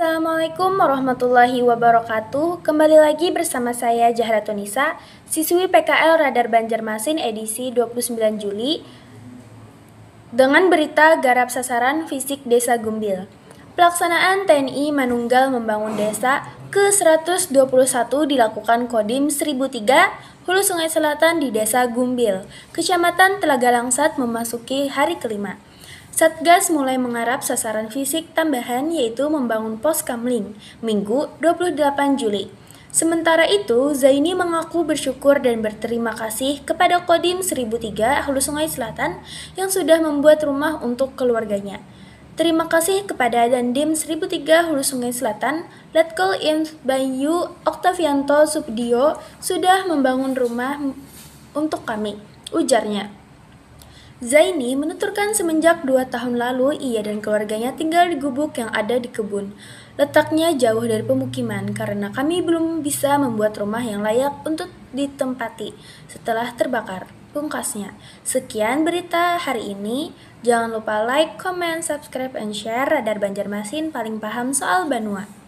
Assalamualaikum warahmatullahi wabarakatuh. Kembali lagi bersama saya Jahra Tunisa siswi PKL Radar Banjarmasin edisi 29 Juli dengan berita garap sasaran fisik Desa Gumbil. Pelaksanaan TNI Manunggal Membangun Desa ke-121 dilakukan Kodim 1003 Hulu Sungai Selatan di Desa Gumbil, Kecamatan Telaga Langsat memasuki hari kelima. Satgas mulai mengarap sasaran fisik tambahan yaitu membangun pos Kamling, Minggu 28 Juli. Sementara itu, Zaini mengaku bersyukur dan berterima kasih kepada Kodim 1003 Hulu Sungai Selatan yang sudah membuat rumah untuk keluarganya. Terima kasih kepada Dandim 1003 Hulu Sungai Selatan, Letkol Inf Bayu Oktavianto Subdio sudah membangun rumah untuk kami, ujarnya. Zaini menuturkan semenjak dua tahun lalu ia dan keluarganya tinggal di gubuk yang ada di kebun. Letaknya jauh dari pemukiman karena kami belum bisa membuat rumah yang layak untuk ditempati setelah terbakar. Pungkasnya, sekian berita hari ini. Jangan lupa like, comment, subscribe, and share Radar Banjarmasin paling paham soal Banua.